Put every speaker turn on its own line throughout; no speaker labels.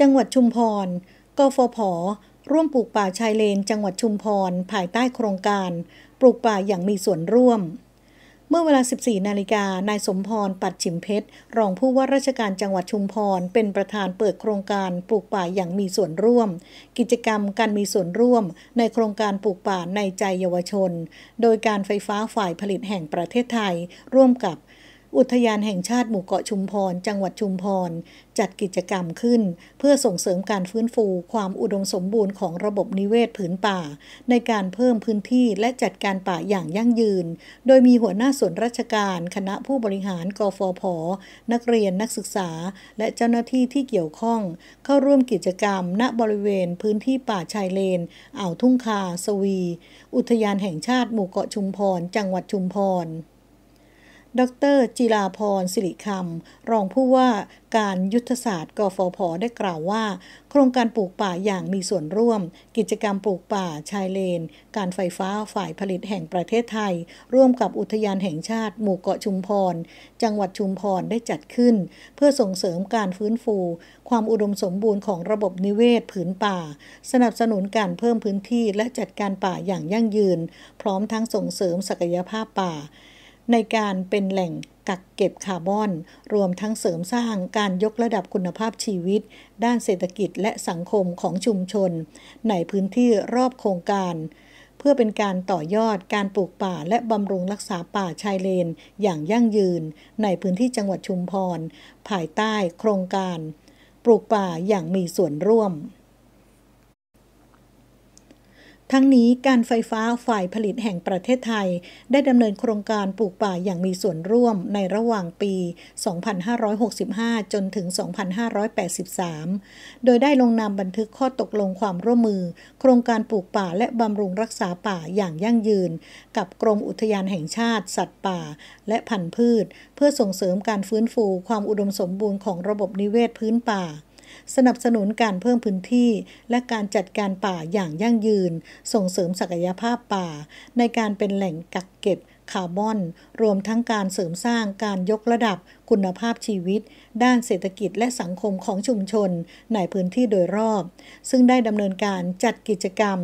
จังหวัดชุมพร กฟผ ร่วมปลูกป่าชายเลนจังหวัดชุมพรภายใต้โครงการ ปลูกป่าอย่างมีส่วนร่วม เมื่อเวลา 14นาฬิกานายสมพร ปัดฉิมเพชร รองผู้ว่าราชการจังหวัดชุมพร เป็นประธานเปิดโครงการปลูกป่าอย่างมีส่วนร่วม กิจกรรมการมีส่วนร่วมในโครงการปลูกป่าในใจเยาวชน โดยการไฟฟ้าฝ่ายผลิตแห่งประเทศไทย ร่วมกับอุทยานแห่งชาติหมู่เกาะชุมพร จังหวัดชุมพร จัดกิจกรรมขึ้น เพื่อส่งเสริมการฟื้นฟู ความอุดมสมบูรณ์ของระบบนิเวศผืนป่า ในการเพิ่มพื้นที่และจัดการป่าอย่างยั่งยืน โดยมีหัวหน้าส่วนราชการ คณะผู้บริหาร กฟผ นักเรียน นักศึกษา และเจ้าหน้าที่ที่เกี่ยวข้องเข้าร่วมกิจกรรม ณบริเวณพื้นที่ป่าชายเลนอ่าวทุ่งคา สวี อุทยานแห่งชาติหมู่เกาะชุมพร จังหวัดชุมพรดรจิลาพรสิริคำรองผู้ว่าการยุทธศาสตร์กฟผได้กล่าวว่า โครงการปลูกป่าอย่างมีส่วนร่วม กิจกรรมปลูกป่าชายเลน การไฟฟ้าฝ่ายผลิตแห่งประเทศไทย ร่วมกับอุทยานแห่งชาติหมู่เกาะชุมพร จังหวัดชุมพรได้จัดขึ้น เพื่อส่งเสริมการฟื้นฟู ความอุดมสมบูรณ์ของระบบนิเวศผืนป่า สนับสนุนการเพิ่มพื้นที่และจัดการป่าอย่างยั่งยืน พร้อมทั้งส่งเสริมศักยภาพป่าในการเป็นแหล่งกักเก็บคาร์บอน รวมทั้งเสริมสร้างการยกระดับคุณภาพชีวิต ด้านเศรษฐกิจและสังคมของชุมชน ในพื้นที่รอบโครงการ เพื่อเป็นการต่อยอดการปลูกป่าและบำรุงรักษาป่าชายเลน อย่างยั่งยืน ในพื้นที่จังหวัดชุมพรภายใต้โครงการ ปลูกป่าอย่างมีส่วนร่วมทั้งนี้การไฟฟ้าฝ่ายผลิตแห่งประเทศไทย ได้ดำเนินโครงการปลูกป่าอย่างมีส่วนร่วม ในระหว่างปี 2565 จนถึง 2583 โดยได้ลงนามบันทึกข้อตกลงความร่วมมือ โครงการปลูกป่าและบำรุงรักษาป่าอย่างยั่งยืน กับกรมอุทยานแห่งชาติ สัตว์ป่า และพันธุ์พืช เพื่อส่งเสริมการฟื้นฟูความอุดมสมบูรณ์ของระบบนิเวศพื้นป่าสนับสนุนการเพิ่มพื้นที่ และการจัดการป่าอย่างยั่งยืน ส่งเสริมศักยภาพป่า ในการเป็นแหล่งกักเก็บคาร์บอน รวมทั้งการเสริมสร้างการยกระดับคุณภาพชีวิต ด้านเศรษฐกิจและสังคมของชุมชนในพื้นที่โดยรอบ ซึ่งได้ดำเนินการจัดกิจกรรม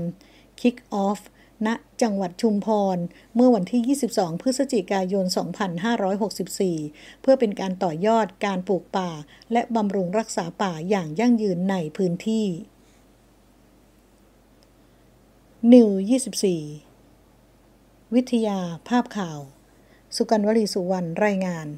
Kick Off ณ จังหวัดชุมพร เมื่อวันที่ 22 พฤศจิกายน 2564 เพื่อเป็นการต่อยอดการปลูกป่าและบำรุงรักษาป่าอย่างยั่งยืนในพื้นที่ นิว 24 วิทยาภาพข่าว สุกันวลีสุวรรณ รายงาน